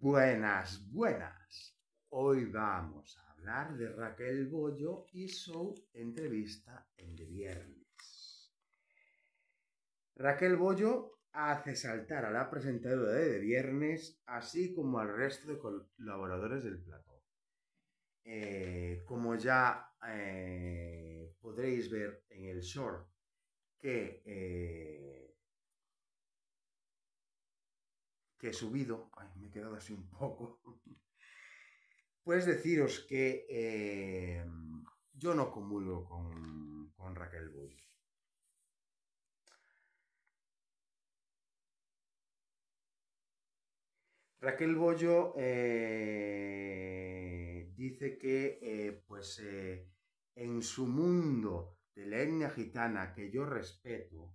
Buenas, buenas. Hoy vamos a hablar de Raquel Bollo y su entrevista en de viernes. Raquel Bollo hace saltar a la presentadora de, de viernes, así como al resto de colaboradores del plató. Eh, como ya eh, podréis ver en el short que eh, que he subido, me he quedado así un poco, pues deciros que em, yo no comulgo con, Raquel Boyo. Raquel Bollo eh, dice que eh, pues, eh, en su mundo de la etnia gitana que yo respeto,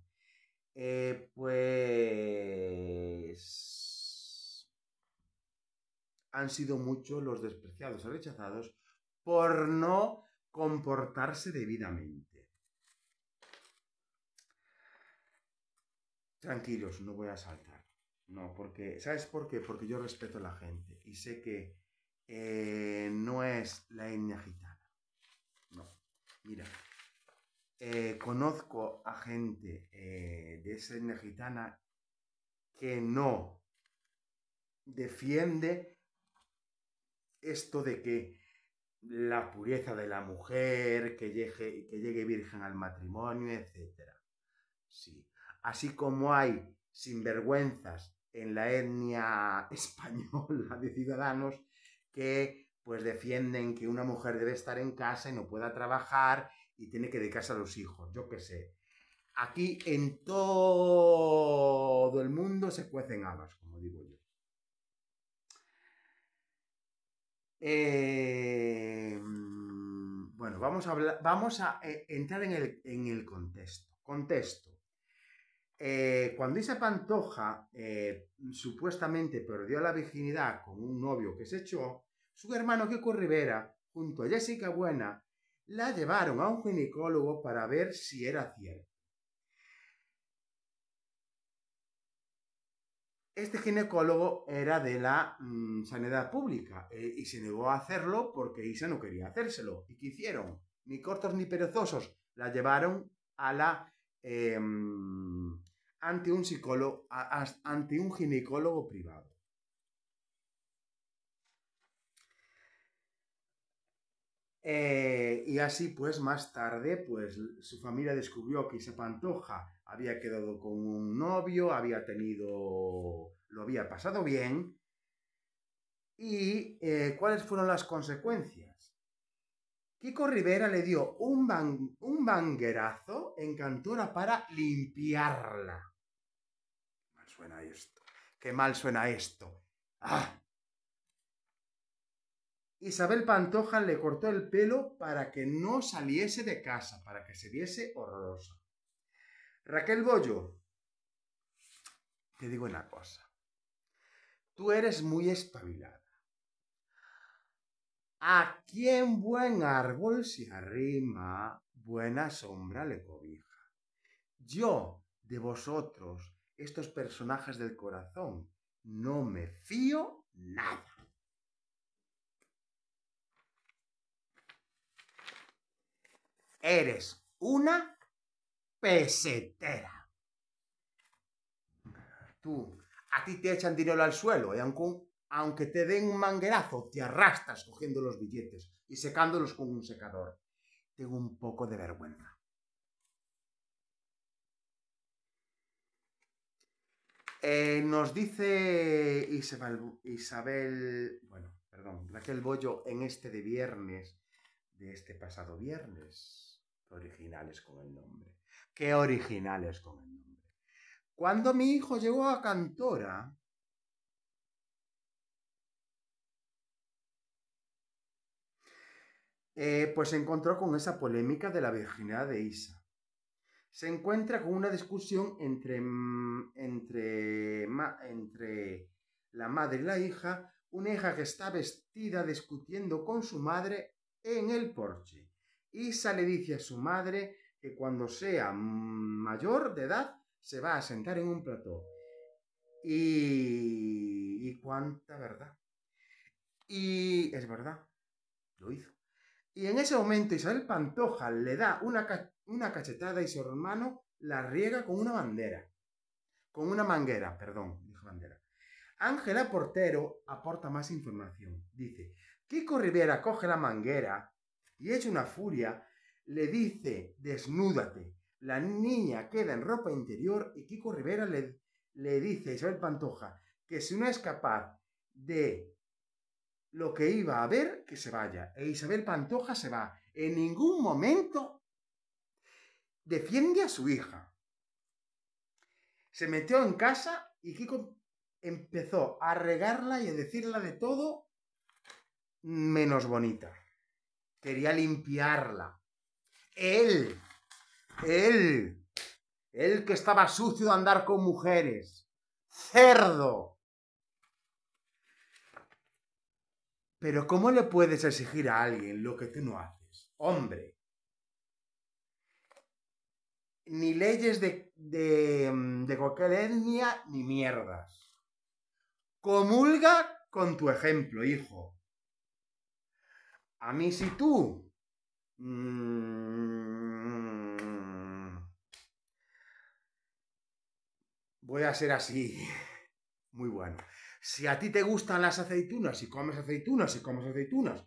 pues han sido muchos los despreciados rechazados por no comportarse debidamente. Tranquilos, no voy a saltar. No, porque, ¿sabes por qué? Porque yo respeto a la gente y sé que eh, no es la etnia gitana. No. Mira, eh, conozco a gente eh, de esa etnia gitana que no defiende esto de que la pureza de la mujer, que llegue, que llegue virgen al matrimonio, etc. Sí. Así como hay sinvergüenzas en la etnia española de ciudadanos que pues defienden que una mujer debe estar en casa y no pueda trabajar y tiene que dedicarse a los hijos, yo qué sé. Aquí en todo el mundo se cuecen habas, como digo yo. Eh, mm, bueno, vamos a, vamos a eh, entrar en el, contexto. Contexto. Eh, cuando Isa Pantoja supuestamente perdió la virginidad con un novio que se echó, su hermano Kiko Rivera, junto a Jessica Buena, la llevaron a un ginecólogo para ver si era cierto. Este ginecólogo era de la mm, sanidad pública eh, y se negó a hacerlo porque Isa no quería hacérselo. ¿Y qué hicieron? Ni cortos ni perezosos. La llevaron a la... Em, ante un psicólogo, ante un ginecólogo privado. Eh, y así pues más tarde pues su familia descubrió que Isa Pantoja había quedado con un novio, había tenido, lo había pasado bien. ¿Y eh, cuáles fueron las consecuencias? Kiko Rivera le dio un, un banguerazo en Cantora para limpiarla. Qué mal suena esto. Qué mal suena esto. ¡Ah! Isabel Pantoja le cortó el pelo para que no saliese de casa, para que se viese horrorosa. Raquel Bollo, te digo una cosa. Tú eres muy espabilada. A quien buen árbol se arrima, buena sombra le cobija. Yo, de vosotros, estos personajes del corazón, no me fío nada. Eres una pesetera. Tú, a ti te echan dinero al suelo, y ¿eh, Aunque te den un manguerazo, te arrastras cogiendo los billetes y secándolos con un secador. Tengo un poco de vergüenza. Eh, nos dice Isabel, Isabel, bueno, perdón, Raquel Bollo en este de viernes, de este pasado viernes, originales con el nombre. Qué originales con el nombre. Cuando mi hijo llegó a Cantora, eh, pues se encontró con esa polémica de la virginidad de Isa. Se encuentra con una discusión entre, mm, entre la madre y la hija, una hija que está vestida discutiendo con su madre en el porche. Isa le dice a su madre que cuando sea mayor de edad se va a sentar en un plató. Y, y cuánta verdad. Y es verdad, lo hizo. Y en ese momento Isabel Pantoja le da una, cachetada y su hermano la riega con una bandera. Con una manguera, perdón, dijo bandera. Ángela Portero aporta más información. Dice, Kiko Rivera coge la manguera y echa una furia le dice, desnúdate. La niña queda en ropa interior y Kiko Rivera le, le dice a Isabel Pantoja que si no es capaz de lo que iba a ver, que se vaya. E Isabel Pantoja se va. En ningún momento defiende a su hija. Se metió en casa y Kiko empezó a regarla y a decirla de todo menos bonita. Quería limpiarla. Él, él, él que estaba sucio de andar con mujeres, cerdo. Pero ¿cómo le puedes exigir a alguien lo que tú no haces? Hombre. Ni leyes de, de, de ni mierdas. Comulga con tu ejemplo, hijo. A mí si tú Mm. Voy a ser así. Muy bueno. Si a ti te gustan las aceitunas y comes aceitunas y comes aceitunas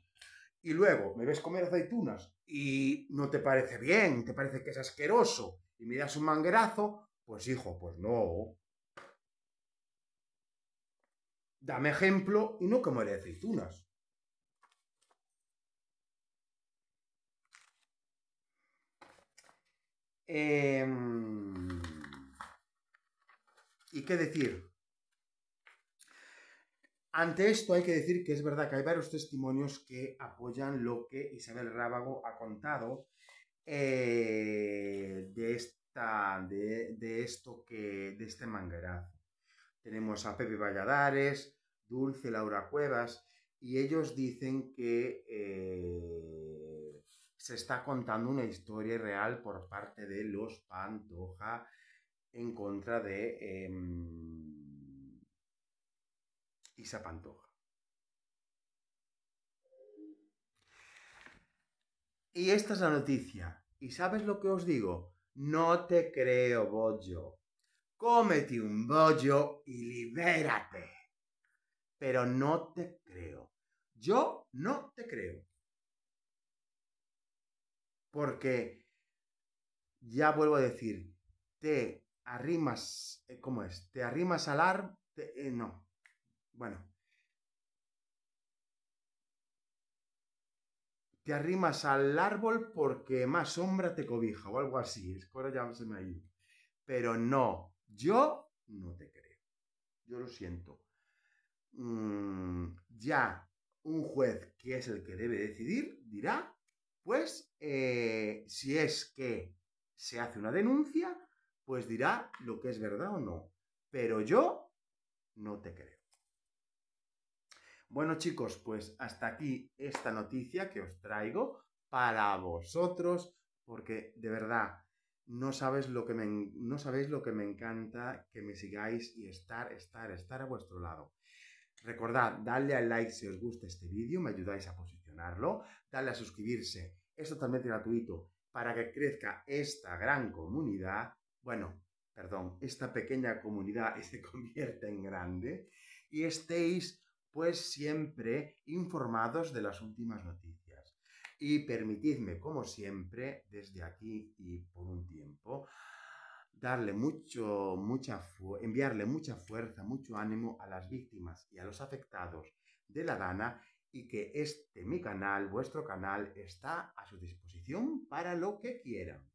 y luego me ves comer aceitunas y no te parece bien, te parece que es asqueroso y me das un manguerazo, pues hijo, pues no. Dame ejemplo y no comeré aceitunas. Em, ¿Y qué decir? Ante esto hay que decir que es verdad que hay varios testimonios que apoyan lo que Isabel Rábago ha contado eh, de, esta, de, esto que, de este manguerazo. Tenemos a Pepe Valladares, Dulce, Laura Cuevas, y ellos dicen que eh, se está contando una historia real por parte de los Pantoja en contra de em, Isa Pantoja. Y esta es la noticia. ¿Y sabes lo que os digo? No te creo, Bollo. Cómete un bollo y libérate. Pero no te creo. Yo no te creo porque ya vuelvo a decir, te arrimas, eh, ¿cómo es? Te arrimas al árbol eh, no, bueno, te arrimas al árbol porque más sombra te cobija o algo así, es ahora ya me pero no, yo no te creo, yo lo siento. Mm, ya un juez que es el que debe decidir dirá pues eh, si es que se hace una denuncia, pues dirá lo que es verdad o no. Pero yo no te creo. Bueno chicos, pues hasta aquí esta noticia que os traigo para vosotros, porque de verdad no sabéis lo que me, no sabéis lo que me encanta que me sigáis y estar, estar, estar a vuestro lado. Recordad, darle al like si os gusta este vídeo, me ayudáis a posicionarlo, darle a suscribirse es totalmente gratuito para que crezca esta gran comunidad, bueno, perdón, esta pequeña comunidad se convierta en grande y estéis pues siempre informados de las últimas noticias. Y permitidme, como siempre, desde aquí y por un tiempo, darle mucho, mucha enviarle mucha fuerza, mucho ánimo a las víctimas y a los afectados de la Dana y que este mi canal, vuestro canal, está a su disposición para lo que quieran.